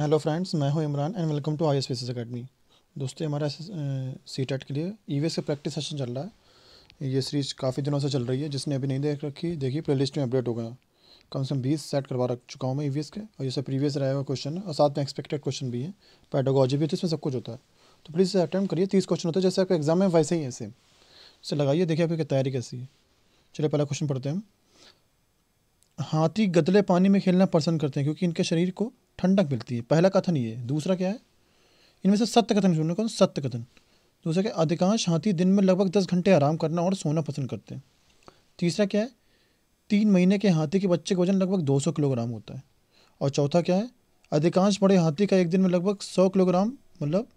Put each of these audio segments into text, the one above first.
hello friends मैं हूं Imran and welcome to I S S academy दोस्तों हमारा सी टेट के लिए ई वी का प्रैक्टिस सेशन चल रहा है ये सीरीज काफ़ी दिनों से चल रही है जिसने अभी नहीं देख रखी देखिए प्ले लिस्ट में अपडेट हो गया कम से कम बीस सेट करवा रख चुका हूँ मैं ई e के और जैसे प्रीवियस रहा हुआ क्वेश्चन है और साथ में एक्सपेक्टेड क्वेश्चन भी है पैडोगॉजी भी है जिसमें सब कुछ होता है तो प्लीज़ अटैम्प्ट करिए तीस क्वेश्चन होते हैं जैसे आपका एग्जाम है वैसे ही ऐसे इसे लगाइए देखिए आपकी तैयारी कैसी है चलिए पहला क्वेश्चन पढ़ते हैं हम हाथी गदले पानी में खेलना पसंद करते हैं क्योंकि इनके शरीर को ठंडक मिलती है पहला कथन ये दूसरा क्या है इनमें से सत्य कथन सुनने को सत्य कथन दूसरा क्या अधिकांश हाथी दिन में लगभग दस घंटे आराम करना और सोना पसंद करते हैं तीसरा क्या है तीन महीने के हाथी के बच्चे का वजन लगभग 200 किलोग्राम होता है और चौथा क्या है अधिकांश बड़े हाथी का एक दिन में लगभग 100 किलोग्राम मतलब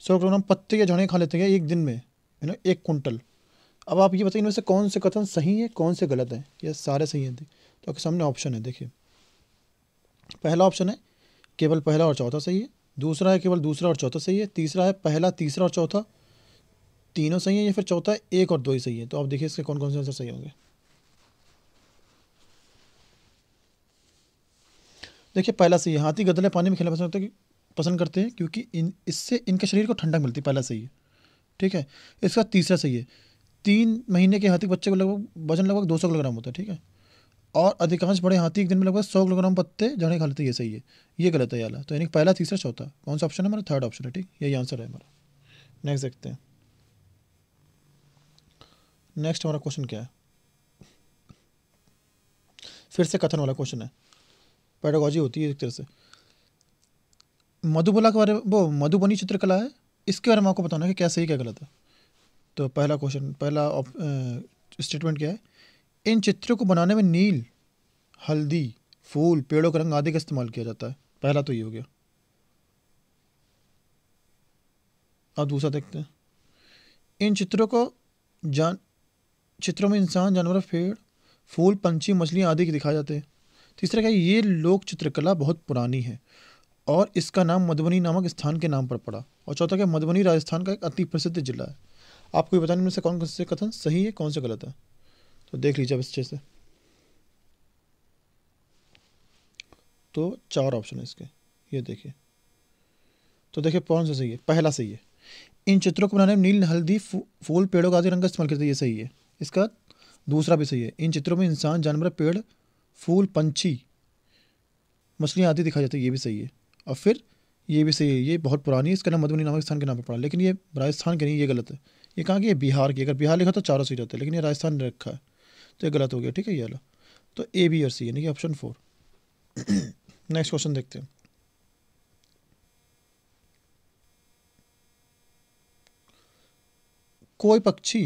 100 किलोग्राम पत्ते या झड़े खा लेते हैं एक दिन में है ना एक कुंटल अब आप ये बताइए इनमें से कौन से कथन सही है कौन से गलत है या सारे सही हैं तो आपके सामने ऑप्शन है देखिए पहला ऑप्शन है केवल पहला और चौथा सही है दूसरा है केवल दूसरा और चौथा सही है तीसरा है पहला तीसरा और चौथा तीनों सही है या फिर चौथा एक और दो ही सही है तो आप देखिए इसके कौन कौन से आंसर सही होंगे देखिए पहला सही है हाथी गदले पानी में खेलना पसंद करते पसंद करते हैं क्योंकि इन इससे इनके शरीर को ठंडक मिलती है पहला सही है ठीक है इसका तीसरा सही है तीन महीने के हाथी बच्चे को लगभग वजन लगभग दो सौ किलोग्राम होता है ठीक है और अधिकांश बड़े हाथी एक दिन में लगभग सौ किलोग्राम पत्ते जड़े खा लेते ये सही है ये गलत है याला तो यानी पहला तीसरा चौथा कौन सा ऑप्शन है हमारा थर्ड ऑप्शन है ठीक यही आंसर है हमारा नेक्स्ट देखते हैं नेक्स्ट हमारा क्वेश्चन क्या है फिर से कथन वाला क्वेश्चन है पैडोगॉजी होती है एक तरह से मधुबला के बारे में वो मधुबनी चित्रकला है इसके बारे में आपको बताना है कि क्या सही क्या गलत है तो पहला क्वेश्चन पहला स्टेटमेंट क्या है इन चित्रों को बनाने में नील हल्दी फूल पेड़ों का रंग आदि का इस्तेमाल किया जाता है पहला तो ये हो गया अब दूसरा देखते हैं इन चित्रों को जान चित्रों में इंसान जानवर पेड़ फूल पंछी मछलियाँ आदि के दिखाए जाते हैं तीसरा क्या ये लोक चित्रकला बहुत पुरानी है और इसका नाम मधुबनी नामक स्थान के नाम पर पड़ा और चौथा क्या मधुबनी राजस्थान का एक अति प्रसिद्ध जिला है आपको ये बताने में से कौन से कथन सही है कौन सा गलत है तो देख लीजिए अब अच्छे से तो चार ऑप्शन है इसके ये देखिए तो देखिए कौन सा सही है पहला सही है इन चित्रों को बनाने में नील हल्दी फूल पेड़ों का आदि रंग का इस्तेमाल करते ये सही है इसका दूसरा भी सही है इन चित्रों में इंसान जानवर पेड़ फूल पंछी मछलियाँ आदि दिखाई जाती है ये भी सही है और फिर ये भी सही है ये बहुत पुरानी है इसका नाम मधुबनी नामक स्थान के नाम पर पड़ा लेकिन ये राजस्थान के नहीं ये गलत है ये कहाँ की ये बिहार की अगर बिहार लिखा तो चारों सही रहते हैं लेकिन ये राजस्थान ने रखा है तो ये गलत हो गया ठीक है ये वाला तो ए बी और सी यानी कि ऑप्शन फोर नेक्स्ट क्वेश्चन देखते हैं कोई पक्षी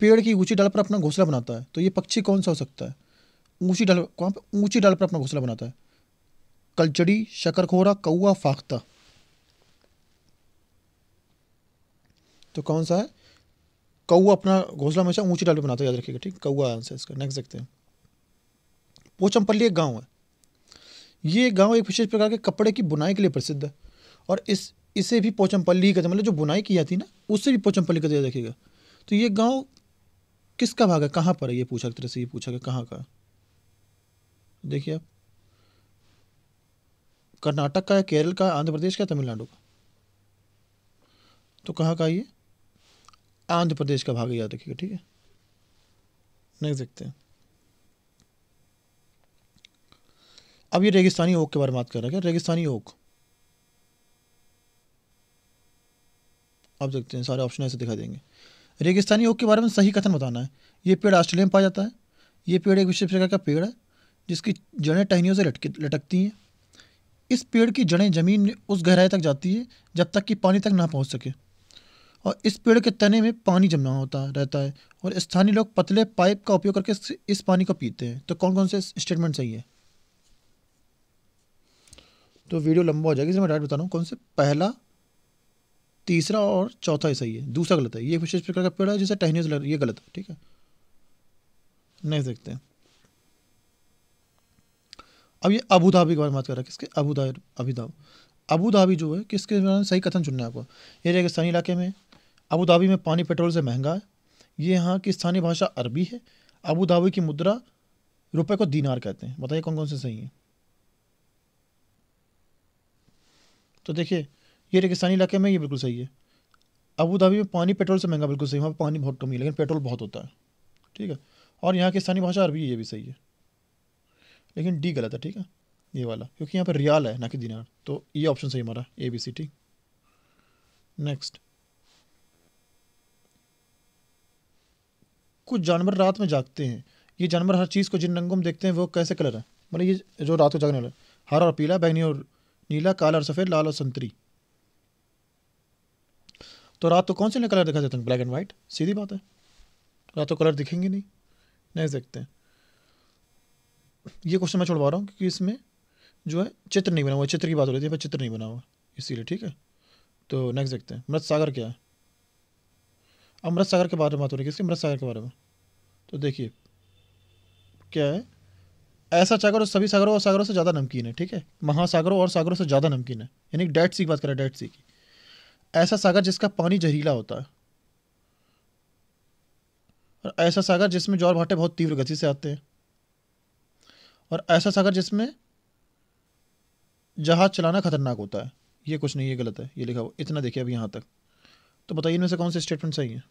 पेड़ की ऊंची डाल पर अपना घोंसला बनाता है तो ये पक्षी कौन सा हो सकता है ऊंची डाल कौन पर ऊंची डाल पर अपना घोंसला बनाता है कलचड़ी शकरखोरा कौआ फाख्ता तो कौन सा है कौआ अपना घोंसला हमेशा ऊंची डाल पर बनाता है याद रखिएगा ठीक कौआ आंसर इसका नेक्स्ट देखते हैं पोचमपल्ली एक गाँव है ये गाँव एक विशेष प्रकार के कपड़े की बुनाई के लिए प्रसिद्ध है और इस इसे भी पोचमपल्ली कहते हैं मतलब जो बुनाई की जाती है ना उससे भी पोचमपल्ली कहते याद रखिएगा तो ये गाँव किसका भाग है कहाँ पर है ये पूछा तरह से ये पूछा गया कहाँ का देखिए आप कर्नाटक का है केरल का आंध्र प्रदेश का तमिलनाडु का तो कहाँ का ये आंध्र प्रदेश का भाग याद रखिएगा ठीक है नेक्स्ट देखते हैं अब ये रेगिस्तानी ओक के बारे में बात कर रहा है क्या रेगिस्तानी ओक आप देखते हैं सारे ऑप्शन ऐसे दिखा देंगे रेगिस्तानी ओक के बारे में सही कथन बताना है ये पेड़ ऑस्ट्रेलिया में पाया जाता है ये पेड़ एक विशेष प्रकार का पेड़ है जिसकी जड़ें टहनियों से लटकी लटकती हैं इस पेड़ की जड़ें जमीन उस गहराई तक जाती है जब तक कि पानी तक ना पहुंच सके और इस पेड़ के तने में पानी जमा होता रहता है और स्थानीय लोग पतले पाइप का उपयोग करके इस पानी को पीते हैं तो कौन कौन से स्टेटमेंट सही है तो वीडियो लंबा हो जाएगा इसलिए मैं डायरेक्ट बता रहा हूँ कौन से पहला तीसरा और चौथा ही सही है दूसरा गलत है ये विशेष प्रकार का पेड़ है जिसे टहनियस लग ये गलत है ठीक है नहीं देखते हैं अब ये अबू धाबी के बारे में बात कर रहा है किसके अबू धाबी अबू धाबी जो है किसके सही कथन चुनना है आपको ये रहेगा सनी इलाके में अबू धाबी में पानी पेट्रोल से महंगा है ये यहाँ की स्थानीय भाषा अरबी है अबू धाबी की मुद्रा रुपए को दीनार कहते हैं बताइए कौन कौन से सही है तो देखिए ये रेगिस्तानी इलाके में ये बिल्कुल सही है अबू धाबी में पानी पेट्रोल से महंगा बिल्कुल सही वहाँ पर पानी बहुत कम है लेकिन पेट्रोल बहुत होता है ठीक है और यहाँ की स्थानीय भाषा अरबी है ये भी सही है लेकिन डी गलत है ठीक है ये वाला क्योंकि यहाँ पर रियाल है ना कि दिनार तो ये ऑप्शन सही हमारा ए बी सी ठीक नेक्स्ट कुछ जानवर रात में जागते हैं ये जानवर हर चीज़ को जिन रंगों में देखते हैं वो कैसे कलर है मतलब ये जो रात को जागने वाले हरा और पीला बैंगनी और नीला काला और सफ़ेद लाल और संतरी तो रात को कौन से कलर देखा जाता है ब्लैक एंड वाइट सीधी बात है रात को कलर दिखेंगे नहीं नहीं देखते हैं ये क्वेश्चन मैं छोड़वा रहा हूँ क्योंकि इसमें जो है चित्र नहीं बना हुआ चित्र की बात हो रही थी पर चित्र नहीं बना हुआ इसीलिए ठीक है तो नेक्स्ट देखते हैं मृत सागर क्या है अमृत सागर के बारे में बात हो रही है किसकी अमृत सागर के बारे में तो देखिए क्या है ऐसा सागर और सभी सागरों और सागरों से ज़्यादा नमकीन है ठीक है महासागरों और सागरों से ज़्यादा नमकीन है यानी डेड सी की बात करें डेड सी की ऐसा सागर जिसका पानी जहरीला होता है और ऐसा सागर जिसमें ज्वार भाटे बहुत तीव्र गति से आते हैं और ऐसा सागर जिसमें जहाज़ चलाना खतरनाक होता है ये कुछ नहीं ये गलत है ये लिखा हुआ इतना देखिए अब यहाँ तक तो बताइए इनमें से कौन से स्टेटमेंट सही है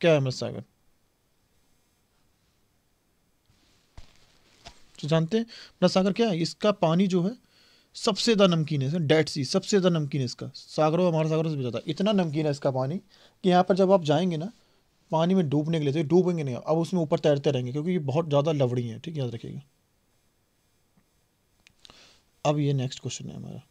क्या है अहमद सागर तो जानते हैं अमृत सागर क्या है इसका पानी जो है सबसे ज़्यादा नमकीन है डेड सी सबसे ज़्यादा नमकीन है इसका सागरों हमारे सागरों से भी ज़्यादा इतना नमकीन है इसका पानी कि यहाँ पर जब आप जाएंगे ना पानी में डूबने के लिए तो डूबेंगे नहीं अब उसमें ऊपर तैरते रहेंगे क्योंकि ये बहुत ज़्यादा लवड़ी है ठीक याद रखिएगा अब ये नेक्स्ट क्वेश्चन है हमारा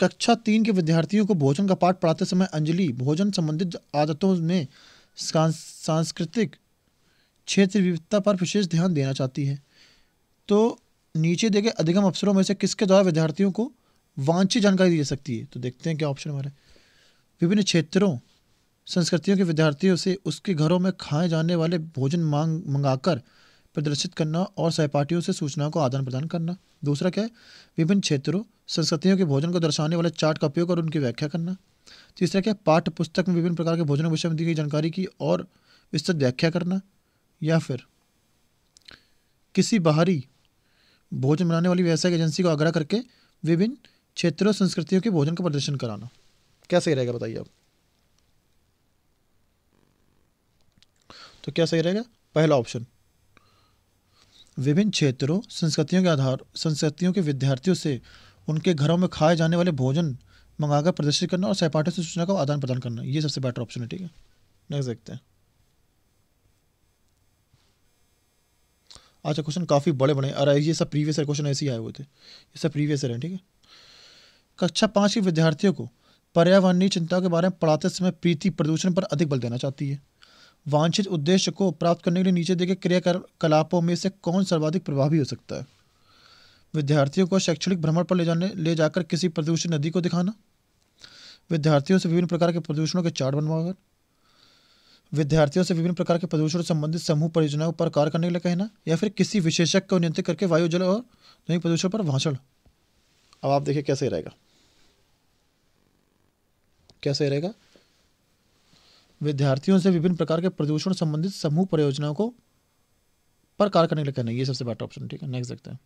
कक्षा तीन के विद्यार्थियों को भोजन का पाठ पढ़ाते समय अंजलि भोजन संबंधित आदतों में सांस्कृतिक क्षेत्र विविधता पर विशेष ध्यान देना चाहती है तो नीचे देखे अधिगम अवसरों में से किसके द्वारा विद्यार्थियों को वांछित जानकारी दी जा सकती है तो देखते हैं क्या ऑप्शन हमारे विभिन्न क्षेत्रों संस्कृतियों के विद्यार्थियों से उसके घरों में खाए जाने वाले भोजन मांग मंगाकर प्रदर्शित करना और सहपाठियों से सूचना को आदान प्रदान करना दूसरा क्या है विभिन्न क्षेत्रों संस्कृतियों के भोजन को दर्शाने वाले चार्ट का उपयोग और उनकी व्याख्या करना तीसरा तो क्या पाठ्य पुस्तक में विभिन्न प्रकार के भोजन विषय में दी गई जानकारी की और विस्तृत व्याख्या करना या फिर किसी बाहरी भोजन बनाने वाली व्यावसायिक एजेंसी को आग्रह करके विभिन्न क्षेत्रों संस्कृतियों के भोजन का प्रदर्शन कराना क्या सही रहेगा बताइए आप तो क्या सही रहेगा पहला ऑप्शन विभिन्न क्षेत्रों संस्कृतियों के आधार संस्कृतियों के विद्यार्थियों से उनके घरों में खाए जाने वाले भोजन मंगाकर प्रदर्शित करना और सहपाठियों से सूचना का आदान प्रदान करना ये सबसे बेटर ऑप्शन है ठीक है नेक्स्ट देखते हैं अच्छा क्वेश्चन काफ़ी बड़े बड़े अरे ये सब प्रीवियस क्वेश्चन ऐसे ही आए हुए थे ये सब प्रीवियस हैं ठीक है कक्षा पाँच के विद्यार्थियों को पर्यावरणीय चिंताओं के बारे में पढ़ाते समय प्रीति प्रदूषण पर अधिक बल देना चाहती है वांछित उद्देश्य को प्राप्त करने के लिए नीचे देखे क्रियाकलापों में से कौन सर्वाधिक प्रभावी हो सकता है विद्यार्थियों को शैक्षणिक भ्रमण पर ले जाने ले जाकर किसी प्रदूषित नदी को दिखाना विद्यार्थियों से विभिन्न प्रकार के प्रदूषणों के चार्ट बनवाकर विद्यार्थियों से विभिन्न प्रकार के प्रदूषण संबंधित समूह परियोजनाओं पर कार्य करने के लिए कहना या फिर किसी विशेषज्ञ को नियंत्रित करके वायु जल और ध्वनि प्रदूषण पर भाषण अब आप देखिए कैसे रहेगा कैसे रहेगा विद्यार्थियों से विभिन्न प्रकार के प्रदूषण संबंधित समूह परियोजनाओं को पर कार्य करने के लिए कहना ये सबसे बेटर ऑप्शन ठीक है नेक्स्ट देखते हैं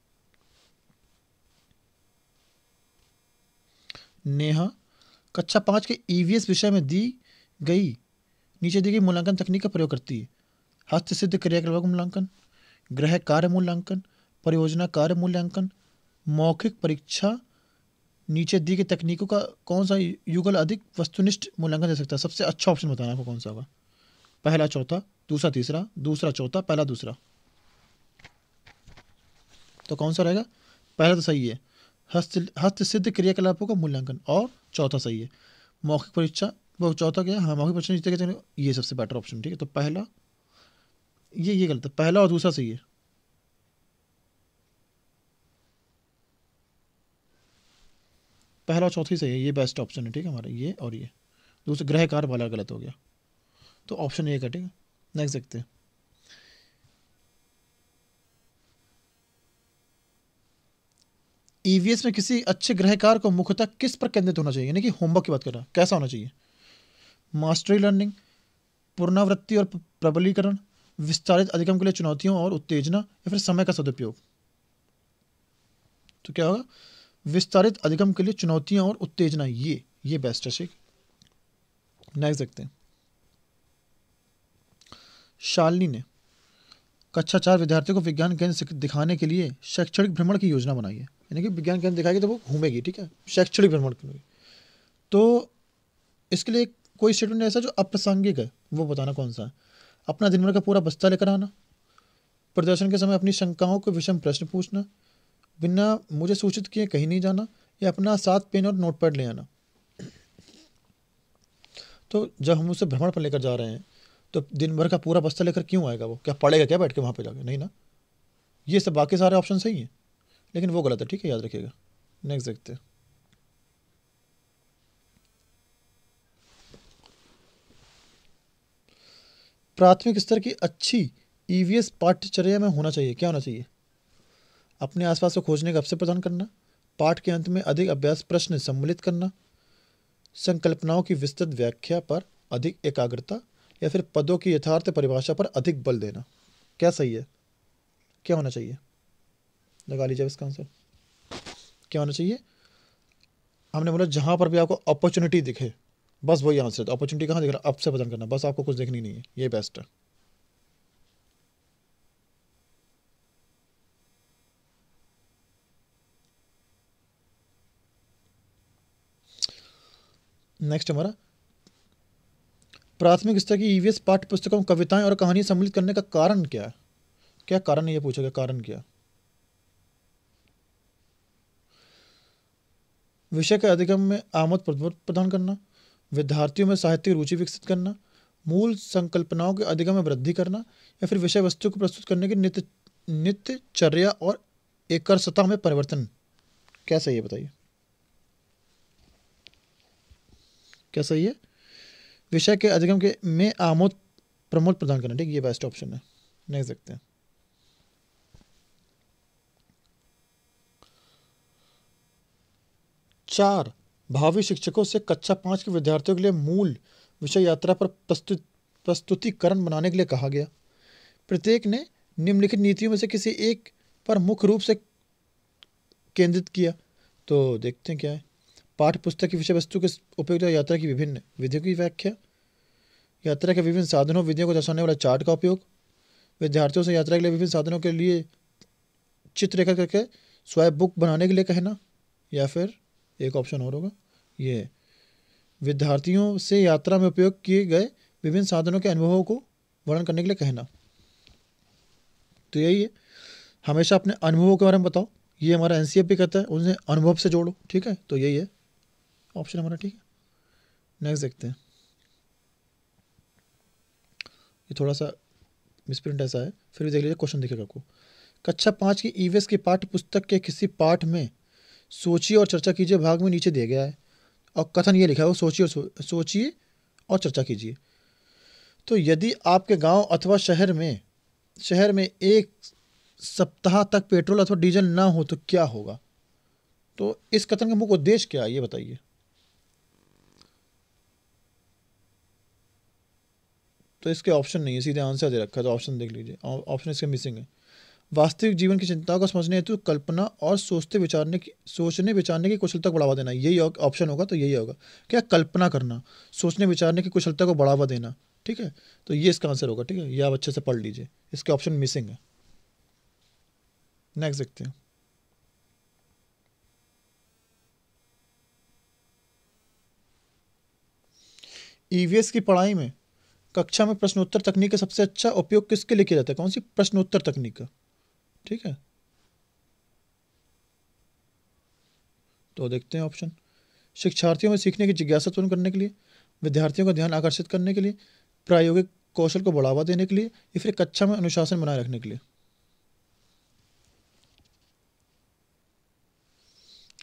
नेहा कक्षा पाँच के ई e विषय में दी गई नीचे दी गई मूल्यांकन तकनीक का प्रयोग करती है हस्तसिद्ध क्रियाकलाप मूल्यांकन ग्रह कार्य मूल्यांकन परियोजना कार्य मूल्यांकन मौखिक परीक्षा नीचे दी गई तकनीकों का कौन सा युगल अधिक वस्तुनिष्ठ मूल्यांकन दे सकता है सबसे अच्छा ऑप्शन बताना आपको कौन सा होगा पहला चौथा दूसरा तीसरा दूसरा चौथा पहला दूसरा तो कौन सा रहेगा पहला तो सही है हस्त सिद्ध क्रियाकलापों का मूल्यांकन और चौथा सही है मौखिक परीक्षा वो चौथा क्या है हाँ मौखिक परीक्षा जीते कहते ये सबसे बेटर ऑप्शन ठीक है तो पहला ये ये गलत है पहला और दूसरा सही है पहला और चौथी सही है ये बेस्ट ऑप्शन है ठीक है हमारा ये और ये दूसरा ग्रह कार वाला गलत हो गया तो ऑप्शन ये का ठीक है नेक्स्ट देखते हैं ईवीएस e में किसी अच्छे ग्रहकार को मुख्यतः किस पर केंद्रित होना चाहिए यानी कि होमवर्क की बात कर रहा है कैसा होना चाहिए मास्टरी लर्निंग पुनरावृत्ति और प्रबलीकरण विस्तारित अधिगम के लिए चुनौतियों और उत्तेजना या फिर समय का सदुपयोग तो क्या होगा विस्तारित अधिगम के लिए चुनौतियां और उत्तेजना ये ये बेस्ट है ठीक नेक्स्ट देखते हैं शालिनी ने कक्षा चार विद्यार्थियों को विज्ञान केंद्र दिखाने के लिए शैक्षणिक भ्रमण की योजना बनाई है यानी कि विज्ञान के अंदर दिखाएगी तो वो घूमेगी ठीक है शैक्षणिक भ्रमण करेगी तो इसके लिए कोई स्टेटमेंट ऐसा जो अप्रासंगिक है वो बताना कौन सा है अपना दिन भर का पूरा बस्ता लेकर आना प्रदर्शन के समय अपनी शंकाओं को विषम प्रश्न पूछना बिना मुझे सूचित किए कहीं नहीं जाना या अपना साथ पेन और नोटपैड ले आना तो जब हम उसे भ्रमण पर लेकर जा रहे हैं तो दिन भर का पूरा बस्ता लेकर क्यों आएगा वो क्या पढ़ेगा क्या बैठ के वहाँ पे जाके नहीं ना ये सब बाकी सारे ऑप्शन सही हैं लेकिन वो गलत है ठीक है याद रखिएगा नेक्स्ट देखते हैं प्राथमिक स्तर की अच्छी ईवीएस e पाठ्यचर्या में होना चाहिए क्या होना चाहिए अपने आसपास को खोजने का अवसर प्रदान करना पाठ के अंत में अधिक अभ्यास प्रश्न सम्मिलित करना संकल्पनाओं की विस्तृत व्याख्या पर अधिक एकाग्रता या फिर पदों की यथार्थ परिभाषा पर अधिक बल देना क्या सही है क्या होना चाहिए लगा लीजिए इसका आंसर क्या होना चाहिए हमने बोला जहाँ पर भी आपको अपॉर्चुनिटी दिखे बस वही आंसर तो अपॉर्चुनिटी कहाँ दिख रहा है अप से पसंद करना बस आपको कुछ देखनी नहीं है ये बेस्ट है नेक्स्ट हमारा प्राथमिक स्तर की ईवीएस e पाठ्य पुस्तकों कविताएं और कहानियां सम्मिलित करने का कारण क्या है क्या कारण ये पूछेगा कारण क्या विषय के अधिगम में आमद प्रदान करना विद्यार्थियों में साहित्यिक रुचि विकसित करना मूल संकल्पनाओं के अधिगम में वृद्धि करना या फिर विषय वस्तु को प्रस्तुत करने की नित्य नित्यचर्या और एकरसता में परिवर्तन क्या सही है बताइए क्या सही है विषय के अधिगम के में आमोद प्रमोद प्रदान करना ठीक ये बेस्ट ऑप्शन है नहीं देखते हैं चार भावी शिक्षकों से कक्षा पाँच के विद्यार्थियों के लिए मूल विषय यात्रा पर प्रस्तुत प्रस्तुतिकरण बनाने के लिए कहा गया प्रत्येक ने निम्नलिखित नीतियों में से किसी एक पर मुख्य रूप से केंद्रित किया तो देखते हैं क्या है पाठ्य पुस्तक की विषय वस्तु के उपयोग यात्रा की विभिन्न विधियों की व्याख्या यात्रा के विभिन्न साधनों विधियों को दर्शाने वाला चार्ट का उपयोग विद्यार्थियों से यात्रा के लिए विभिन्न साधनों के लिए चित्ररेखा करके स्वयं बुक बनाने के लिए कहना या फिर एक ऑप्शन और होगा ये विद्यार्थियों से यात्रा में उपयोग किए गए विभिन्न साधनों के अनुभवों को वर्णन करने के लिए कहना तो यही है हमेशा अपने अनुभवों के बारे में बताओ ये हमारा एन भी e कहता है उन्हें अनुभव से जोड़ो ठीक है तो यही है ऑप्शन हमारा ठीक है नेक्स्ट देखते हैं ये थोड़ा सा मिसप्रिंट ऐसा है फिर भी देख लीजिए क्वेश्चन दिखेगा आपको कक्षा पाँच की ईवीएस e की पाठ्य पुस्तक के किसी पाठ में सोचिए और चर्चा कीजिए भाग में नीचे दिया गया है और कथन ये लिखा वो सोचिए और सोचिए और चर्चा कीजिए तो यदि आपके गांव अथवा शहर में शहर में एक सप्ताह तक पेट्रोल अथवा डीजल ना हो तो क्या होगा तो इस कथन का मुख्य उद्देश्य क्या है ये बताइए तो इसके ऑप्शन नहीं है सीधे आंसर दे रखा है तो ऑप्शन देख लीजिए ऑप्शन इसके मिसिंग है वास्तविक जीवन की चिंताओं को समझने हेतु कल्पना और सोचते विचारने की सोचने विचारने की कुशलता को बढ़ावा देना यही ऑप्शन होगा तो यही होगा क्या कल्पना करना सोचने विचारने की कुशलता को बढ़ावा देना ठीक है तो ये इसका आंसर होगा ठीक है ये आप अच्छे से पढ़ लीजिए इसके ऑप्शन मिसिंग है नेक्स्ट देखते हैं ईवीएस e की पढ़ाई में कक्षा में प्रश्नोत्तर तकनीक का सबसे अच्छा उपयोग किसके लिए किया जाता है कौन सी प्रश्नोत्तर तकनीक का ठीक है तो देखते हैं ऑप्शन शिक्षार्थियों में सीखने की जिज्ञासा उत्पन्न करने के लिए विद्यार्थियों का ध्यान आकर्षित करने के लिए प्रायोगिक कौशल को बढ़ावा देने के लिए या फिर कक्षा में अनुशासन बनाए रखने के लिए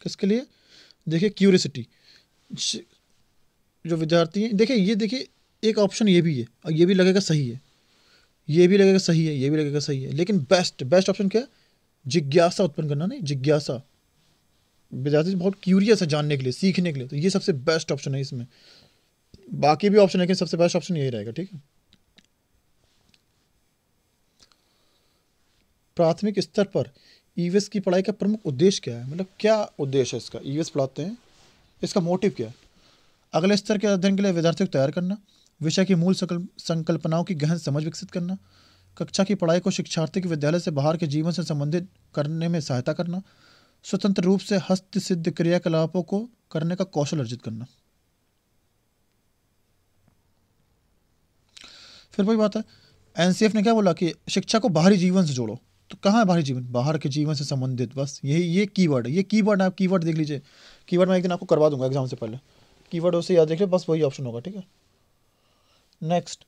किसके लिए देखिए क्यूरिसिटी जो विद्यार्थी हैं देखिए ये देखिए एक ऑप्शन ये भी है और ये भी लगेगा सही है ये भी लगेगा सही है ये भी लगेगा सही है लेकिन बेस्ट बेस्ट ऑप्शन क्या है जिज्ञासा उत्पन्न करना नहीं जिज्ञासा विद्यार्थी बहुत क्यूरियस है जानने के लिए सीखने के लिए तो ये सबसे बेस्ट ऑप्शन है इसमें बाकी भी ऑप्शन है लेकिन सबसे बेस्ट ऑप्शन यही रहेगा ठीक है प्राथमिक स्तर पर ईवीएस e की पढ़ाई का प्रमुख उद्देश्य क्या है मतलब क्या उद्देश्य है इसका ईवीएस e पढ़ाते हैं इसका मोटिव क्या है अगले स्तर के अध्ययन के लिए विद्यार्थियों को तैयार करना विषय की मूल संकल्पनाओं की गहन समझ विकसित करना कक्षा की पढ़ाई को शिक्षार्थी के विद्यालय से बाहर के जीवन से संबंधित करने में सहायता करना स्वतंत्र रूप से हस्त सिद्ध क्रियाकलापों को करने का कौशल अर्जित करना फिर वही बात है एनसीएफ ने क्या बोला कि शिक्षा को बाहरी जीवन से जोड़ो तो कहाँ है बाहरी जीवन बाहर के जीवन से संबंधित बस यही ये कीवर्ड है ये कीवर्ड आप कीवर्ड देख लीजिए कीवर्ड मैं एक दिन आपको करवा दूंगा एग्जाम से पहले कीवर्ड उसे याद देख लीजिए बस वही ऑप्शन होगा ठीक है नेक्स्ट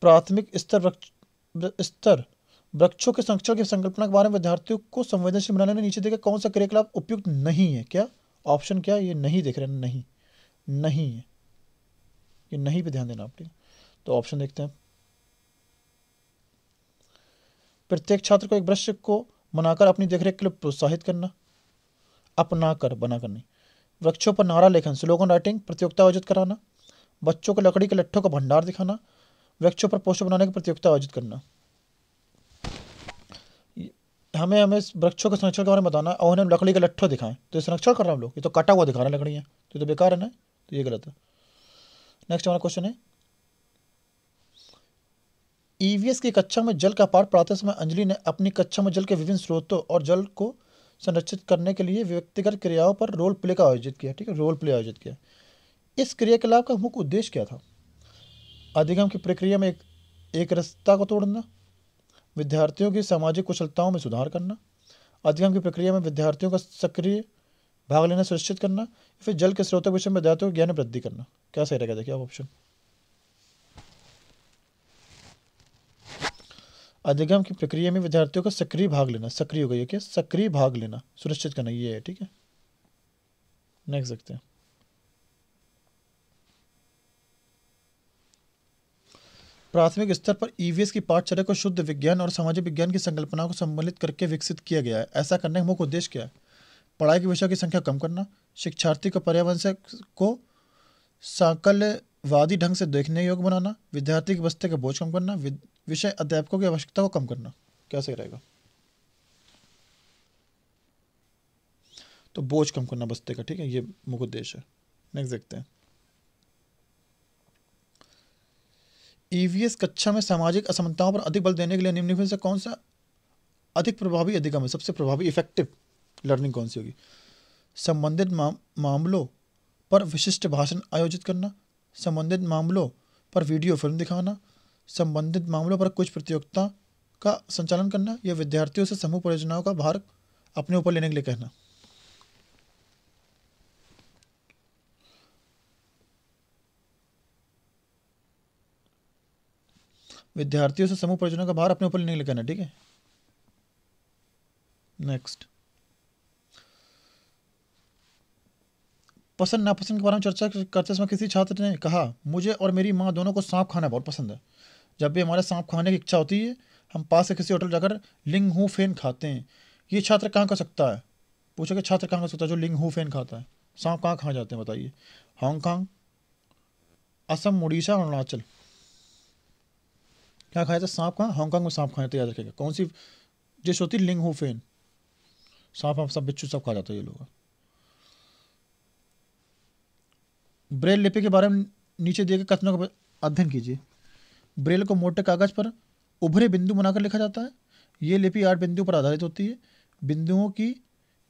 प्राथमिक स्तर स्तर वृक्षों के संरक्षण की संकल्पना के बारे में विद्यार्थियों को संवेदनशील बनाने में नीचे देखा कौन सा क्रियाकलाप उपयुक्त नहीं है क्या ऑप्शन क्या ये नहीं देख रहे नहीं नहीं है ये नहीं पे ध्यान देना आप तो ऑप्शन देखते हैं प्रत्येक छात्र को एक वृक्ष को बनाकर अपनी देखरेख के लिए प्रोत्साहित करना अपना कर बनाकर नहीं वृक्षों पर नारा लेखन स्लोगन राइटिंग प्रतियोगिता आयोजित कराना बच्चों को लकड़ी के लट्ठों का भंडार दिखाना वृक्षों पर पोस्टर बनाने की प्रतियोगिता आयोजित करना हमें हमें वृक्षों के संरक्षण के बारे में बताना और उन्हें लकड़ी के लट्ठों दिखाएं तो ये संरक्षण कर रहे हैं हम लोग ये तो कटा हुआ दिखा रहे हैं लकड़ियाँ तो ये तो बेकार है ना तो ये गलत है नेक्स्ट हमारा क्वेश्चन है ईवीएस e की कक्षा में जल का पार पढ़ाते समय अंजलि ने अपनी कक्षा में जल के विभिन्न स्रोतों और जल को संरक्षित करने के लिए व्यक्तिगत क्रियाओं पर रोल प्ले का आयोजित किया ठीक है रोल प्ले आयोजित किया इस क्रियाकलाप का मुख्य उद्देश्य क्या था अधिगम की प्रक्रिया में एक एक रस्ता को तोड़ना विद्यार्थियों की सामाजिक कुशलताओं में सुधार करना अधिगम की प्रक्रिया में विद्यार्थियों का सक्रिय भाग लेना सुनिश्चित करना फिर जल के स्रोतों के विषय में विद्यार्थियों को ज्ञान वृद्धि करना क्या सही रहेगा देखिए आप ऑप्शन अधिगम की प्रक्रिया में विद्यार्थियों का सक्रिय भाग लेना सक्रिय हो गई क्या सक्रिय भाग लेना सुनिश्चित करना ये है ठीक है नेक्स्ट देखते हैं प्राथमिक स्तर पर ईवीएस e की पाठचर्या को शुद्ध विज्ञान और सामाजिक विज्ञान की संकल्पना को सम्मिलित करके विकसित किया गया है ऐसा करने का मुख्य उद्देश्य क्या है पढ़ाई के विषयों की संख्या कम करना शिक्षार्थी को पर्यावरण से को साकल्य वादी ढंग से देखने योग्य बनाना विद्यार्थी के बस्ते का बोझ कम करना विषय अध्यापकों की आवश्यकता को कम करना क्या सही रहेगा तो बोझ कम करना बस्ते का ठीक है ये मुख्य उद्देश्य है नेक्स्ट देखते हैं ईवीएस e कक्षा में सामाजिक असमानताओं पर अधिक बल देने के लिए निम्नलिखित से कौन सा अधिक प्रभावी अधिगम है सबसे प्रभावी इफेक्टिव लर्निंग कौन सी होगी संबंधित मामलों पर विशिष्ट भाषण आयोजित करना संबंधित मामलों पर वीडियो फिल्म दिखाना संबंधित मामलों पर कुछ प्रतियोगिता का संचालन करना या विद्यार्थियों से समूह परियोजनाओं का भार अपने ऊपर लेने के लिए कहना विद्यार्थियों से समूह परियोजना का भार अपने ऊपर लेने के लिए कहना ठीक है नेक्स्ट पसंद नापसंद के बारे में चर्चा करते समय किसी छात्र ने कहा मुझे और मेरी माँ दोनों को सांप खाना बहुत पसंद है जब भी हमारे सांप खाने की इच्छा होती है हम पास से किसी होटल जाकर लिंग हु फेन खाते हैं ये छात्र कहाँ कर सकता है पूछा कि छात्र कहाँ कर सकता है जो लिंग हु फेन खाता है सांप कहाँ खा जाते हैं बताइए हांगकॉन्ग असम उड़ीसा अरुणाचल क्या खाया जाता सांप कहाँ हांगकॉन्ग में सांप खाया तो याद रखेगा कौन सी डिश होती लिंग हु फेन सांप हम सब बिच्छू सब खा जाते हैं ये लोग ब्रेल लिपि के बारे में नीचे दिए गए कथनों का अध्ययन कीजिए ब्रेल को मोटे कागज पर उभरे बिंदु बनाकर लिखा जाता है ये लिपि आठ बिंदुओं पर आधारित होती है बिंदुओं की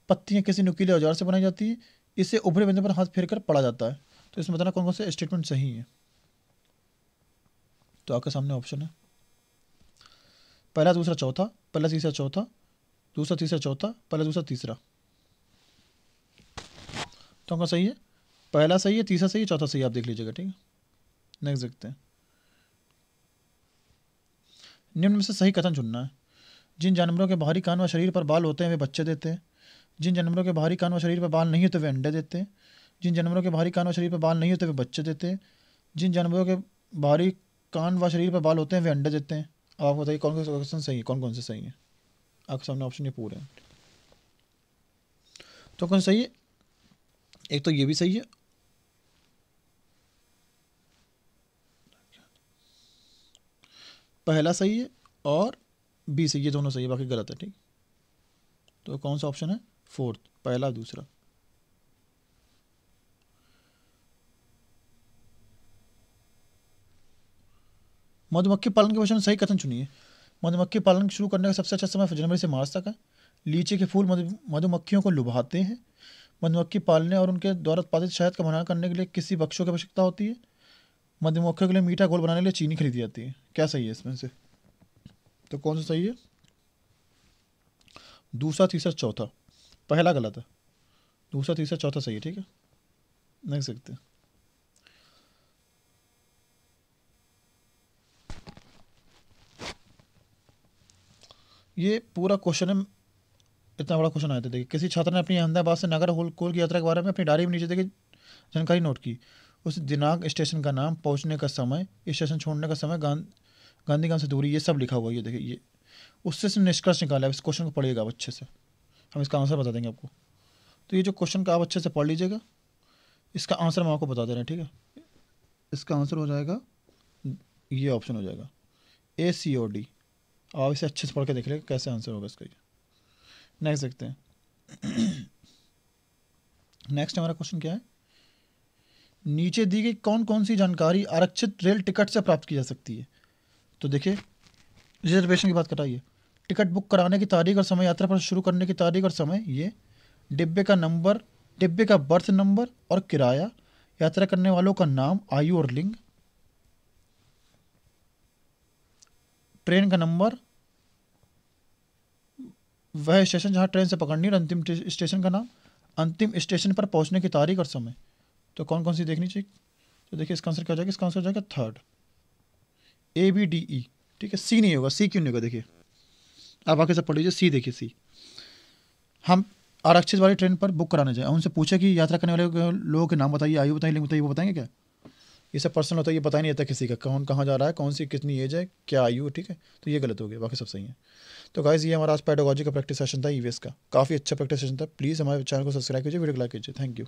पत्तियाँ किसी नुकीले औजार से बनाई जाती हैं इसे उभरे बिंदु पर हाथ फेर कर पढ़ा जाता है तो इसमें बताना कौन कौन से स्टेटमेंट सही हैं तो आपके सामने ऑप्शन है पहला दूसरा चौथा पहला तीसरा चौथा दूसरा तीसरा चौथा पहला दूसरा तीसरा तो उनका सही है पहला सही है तीसरा सही है चौथा सही है आप देख लीजिएगा ठीक है नेक्स्ट देखते हैं निम्न में से सही कथन चुनना है जिन जानवरों के बाहरी कान व शरीर पर बाल होते हैं वे बच्चे देते हैं जिन जानवरों के बाहरी कान व शरीर पर बाल नहीं होते तो वे अंडे देते हैं जिन जानवरों के बाहरी कान व शरीर पर बाल नहीं होते तो वे बच्चे देते हैं जिन जानवरों के बाहरी कान व शरीर पर बाल होते हैं वे अंडे देते हैं आप बताइए कौन कौन से क्वेश्चन सही है कौन कौन से सही है आपके सामने ऑप्शन ये पूरे हैं तो कौन सही है एक तो ये भी सही है पहला सही है और बी सही है दोनों सही है बाकी गलत है ठीक तो कौन सा ऑप्शन है फोर्थ पहला दूसरा मधुमक्खी पालन के क्वेश्चन सही कथन चुनिए मधुमक्खी पालन शुरू करने का सबसे अच्छा समय जनवरी से मार्च तक है लीची के फूल मधुमक्खियों को लुभाते हैं मधुमक्खी पालने और उनके द्वारा उत्पादित शहद का मना करने के लिए किसी बक्शों की आवश्यकता होती है मधुमक्खियों के लिए मीठा घोल बनाने के लिए चीनी खरीदी जाती है क्या सही है इसमें से तो कौन सा सही है दूसरा तीसरा चौथा पहला गलत है दूसरा तीसरा चौथा सही है ठीक है नहीं सकते ये पूरा क्वेश्चन है इतना बड़ा क्वेश्चन आया था देखिए किसी छात्र ने अपनी अहमदाबाद से नगर होल कोल की यात्रा के बारे में अपनी डायरी में नीचे देखिए जानकारी नोट की उस दिनांक स्टेशन का नाम पहुंचने का समय स्टेशन छोड़ने का समय गांध गांधी गांव से दूरी ये सब लिखा हुआ है ये देखिए ये उससे से निष्कर्ष निकाला है इस क्वेश्चन को पढ़िएगा आप अच्छे से हम इसका आंसर बता देंगे आपको तो ये जो क्वेश्चन का आप अच्छे से पढ़ लीजिएगा इसका आंसर हम आपको बता दे रहे हैं ठीक है इसका आंसर हो जाएगा ये ऑप्शन हो जाएगा ए सी ओ डी आप इसे अच्छे से पढ़ के देख लेंगे कैसे आंसर होगा इसका ये नेक्स्ट देखते हैं नेक्स्ट हमारा क्वेश्चन क्या है नीचे दी गई कौन कौन सी जानकारी आरक्षित रेल टिकट से प्राप्त की जा सकती है तो देखिए रिजर्वेशन की बात कराइए टिकट बुक कराने की तारीख और समय यात्रा पर शुरू करने की तारीख और समय ये डिब्बे का नंबर डिब्बे का बर्थ नंबर और किराया यात्रा करने वालों का नाम आयु और लिंग ट्रेन का नंबर वह स्टेशन जहां ट्रेन से पकड़नी और अंतिम स्टेशन का नाम अंतिम स्टेशन पर पहुंचने की तारीख और समय तो कौन कौन सी देखनी चाहिए तो देखिए इसका आंसर क्या हो जाएगा इसका आंसर हो जाएगा third A B D E ठीक है सी नहीं होगा सी क्यों नहीं होगा देखिए आप आके सब पढ़ लीजिए सी देखिए सी हम आरक्षित वाली ट्रेन पर बुक कराने जाए उनसे पूछे कि यात्रा करने वाले लोगों के नाम बताइए आयु बताइए लिंग बताइए वो बताएंगे क्या ये सब पर्सनल होता है ये पता ही नहीं रहता किसी का कौन कहाँ जा रहा है कौन सी कितनी एज है क्या आयु ठीक है तो ये गलत हो गया बाकी सब सही है तो गाइज ये हमारा आज पैडोलॉजी का प्रैक्टिस सेशन था ई e का काफ़ी अच्छा प्रैक्टिस सेशन था प्लीज़ हमारे चैनल को सब्सक्राइब कीजिए वीडियो लाइक कीजिए थैंक यू